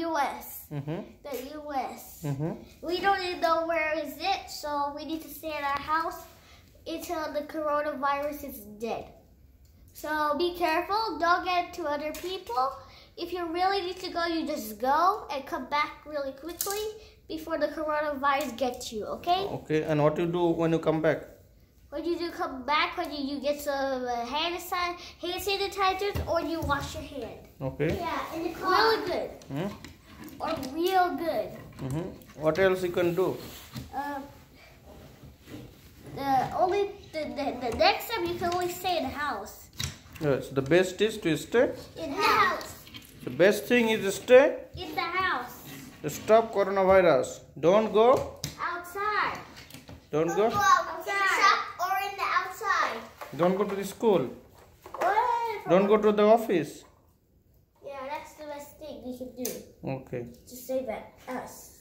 U.S. Mm -hmm. The U.S. Mm -hmm. We don't even know where is it, so we need to stay in our house until the coronavirus is dead. So be careful. Don't get to other people. If you really need to go, you just go and come back really quickly before the coronavirus gets you, okay? Okay, and what you do when you come back? When you do? Come back? when you get some uh, hand, san- sanitizers or you wash your hand? Okay. Yeah, it's Really good. Hmm? Or real good. Mm-hmm. What else you can do? Uh, the only the, the, the next time you can only stay in the house. Yes, the best is to stay in the house. The best thing is to stay in the house. To stop coronavirus. Don't go outside. Don't, Don't go. go don't go to the school. Don't go to the office. Yeah, that's the best thing we can do. Okay. To save us.